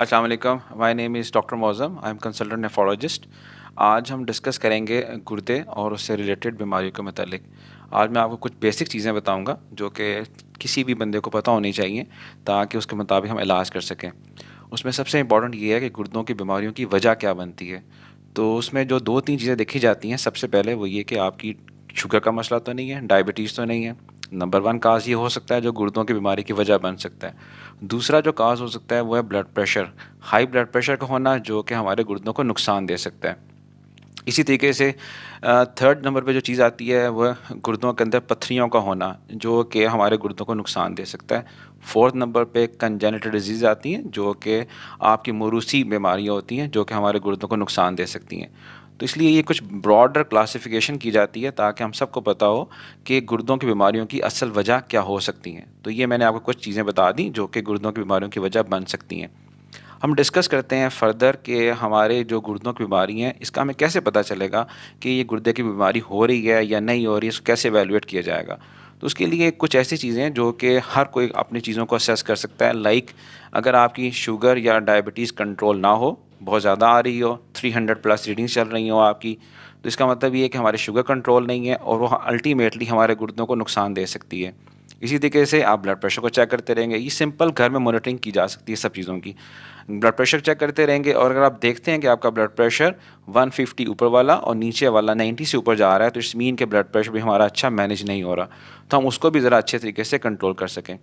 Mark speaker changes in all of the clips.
Speaker 1: अस्सलाम my name is doctor Moazzam I am consultant nephrologist आज हम डिस्कस करेंगे गुर्दे और उससे रिलेटेड बीमारियों के मतलब आज मैं आपको कुछ बेसिक चीज़ें बताऊंगा जो कि किसी भी बंदे को पता होनी चाहिए ताकि उसके मुताबिक हम इलाज कर सकें उसमें सबसे इम्पॉर्टेंट ये है कि गुर्दों की बीमारियों की वजह क्या बनती है तो उसमें जो दो तीन चीज़ें देखी जाती हैं सबसे पहले वो ये कि आपकी शुगर का मसला तो नहीं है डायबिटीज़ तो नहीं है नंबर वन काज ये हो सकता है जो गुर्दों की बीमारी की वजह बन सकता है दूसरा जो काज हो सकता है वो है blood pressure high blood pressure का होना जो कि हमारे गुर्दों को नुकसान दे सकता है इसी तरीके से थर्ड नंबर पे जो चीज़ आती है वह गुर्दों के अंदर पथरीों का होना जो कि हमारे गुर्दों को नुकसान दे सकता है फोर्थ नंबर पे कंजेनेटल डिजीज़ आती हैं जो कि आपकी मरूसी बीमारियाँ होती हैं जो कि हमारे गुर्दों को नुकसान दे सकती हैं तो इसलिए ये कुछ ब्रॉडर क्लासिफिकेशन की जाती है ताकि हम सबको पता हो कि गुर्दों की बीमारियों की असल वजह क्या हो सकती हैं तो ये मैंने आपको कुछ चीज़ें बता दी जो कि गुर्दों की बीमारियों की वजह बन सकती हैं हम डिस्कस करते हैं फर्दर कि हमारे जो गुर्दों की बीमारी हैं इसका हमें कैसे पता चलेगा कि ये गुर्दे की बीमारी हो रही है या नहीं हो रही है इसको कैसे एवेलुएट किया जाएगा तो उसके लिए कुछ ऐसी चीज़ें जो कि हर कोई अपनी चीज़ों को असेस कर सकता है लाइक अगर आपकी शुगर या डायबिटीज़ कंट्रोल ना हो बहुत ज़्यादा आ रही हो 300 प्लस रीडिंग्स चल रही हो आपकी तो इसका मतलब ये है कि हमारे शुगर कंट्रोल नहीं है और वह अल्टीमेटली हमारे गुर्दों को नुकसान दे सकती है इसी तरीके से आप ब्लड प्रेशर को चेक करते रहेंगे ये सिंपल घर में मॉनिटरिंग की जा सकती है सब चीज़ों की ब्लड प्रेशर चेक करते रहेंगे और अगर आप देखते हैं कि आपका ब्लड प्रेशर 150 ऊपर वाला और नीचे वाला 90 से ऊपर जा रहा है तो इस मीन के ब्लड प्रेशर भी हमारा अच्छा मैनेज नहीं हो रहा तो हम उसको भी ज़रा अच्छे तरीके से कंट्रोल कर सकें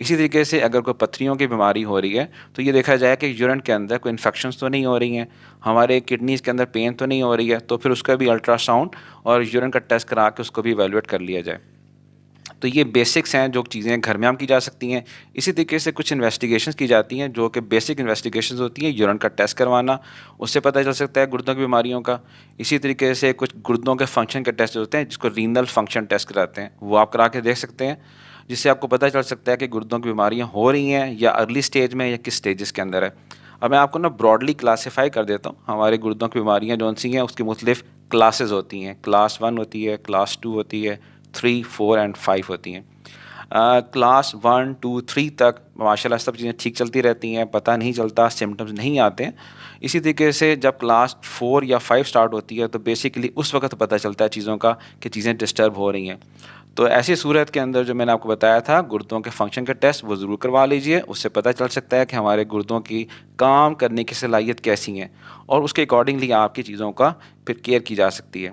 Speaker 1: इसी तरीके से अगर कोई पथरीों की बीमारी हो रही है तो ये देखा जाए कि यूरन के अंदर कोई इन्फेक्शन तो नहीं हो रही हैं हमारे किडनीज़ के अंदर पेन तो नहीं हो रही है तो फिर उसका भी अल्ट्रासाउंड और यूरन का टेस्ट करा के उसको भी एवेलुएट कर लिया जाए तो ये बेसिक्स हैं जो चीज़ें घर में हम की जा सकती हैं इसी तरीके से कुछ इन्वेस्टिगेशंस की जाती हैं जो कि बेसिक इन्वेस्टिगेशंस होती हैं यूरन का टेस्ट करवाना उससे पता चल सकता है गुर्दों की बीमारियों का इसी तरीके से कुछ गुर्दों के फंक्शन के टेस्ट होते हैं जिसको रीनल फंक्शन टेस्ट कराते हैं वो आप करा के देख सकते हैं जिससे आपको पता चल सकता है कि गुर्दों की बीमारियाँ हो रही हैं या अर्ली स्टेज में या किस स्टेज के अंदर है अब मैं आपको ना ब्रॉडली क्लासीफाई कर देता हूँ हमारे गुर्दों की बीमारियाँ जौन सी हैं उसकी मुख्तफ क्लासेज होती हैं क्लास वन होती है क्लास टू होती है थ्री फोर एंड फाइव होती हैं क्लास वन टू थ्री तक माशाल्लाह सब चीज़ें ठीक चलती रहती हैं पता नहीं चलता सिम्टम्स नहीं आते इसी तरीके से जब क्लास फोर या फाइव स्टार्ट होती है तो बेसिकली उस वक्त पता चलता है चीज़ों का कि चीज़ें डिस्टर्ब हो रही हैं तो ऐसी सूरत के अंदर जो मैंने आपको बताया था गुर्दों के फंक्शन का टेस्ट वो ज़रूर करवा लीजिए उससे पता चल सकता है कि हमारे गुर्दों की काम करने की सलाहियत कैसी है और उसके अकॉर्डिंगली आपकी चीज़ों का फिर केयर की जा सकती है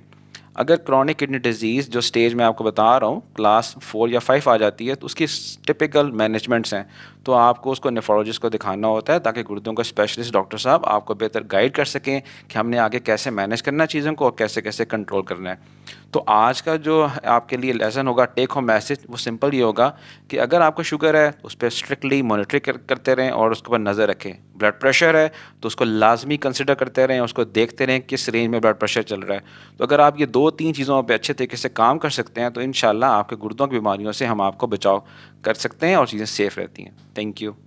Speaker 1: अगर क्रॉनिक किडनी डिजीज़ जो स्टेज में आपको बता रहा हूँ क्लास फोर या फाइव आ जाती है तो उसकी टिपिकल मैनेजमेंट्स हैं तो आपको उसको नेफ्रोलॉजिस्ट को दिखाना होता है ताकि गुर्दों का स्पेशलिस्ट डॉक्टर साहब आपको बेहतर गाइड कर सकें कि हमने आगे कैसे मैनेज करना है चीज़ों को और कैसे कैसे कंट्रोल करना है तो आज का जो आपके लिए लेसन होगा टेक होम मैसेज वो सिंपल ये होगा कि अगर आपको शुगर है तो उस पर स्ट्रिक्टली मॉनिटरिंग करते रहें और उसके ऊपर नज़र रखें ब्लड प्रेशर है तो उसको लाजमी कंसिडर करते रहें उसको देखते रहें किस रेंज में ब्लड प्रेशर चल रहा है तो अगर आप ये दो तीन चीज़ों पर अच्छे तरीके से काम कर सकते हैं तो इन आपके गुर्दों की बीमारियों से हम आपको बचाव कर सकते हैं और चीज़ें सेफ़ रहती हैं थैंक यू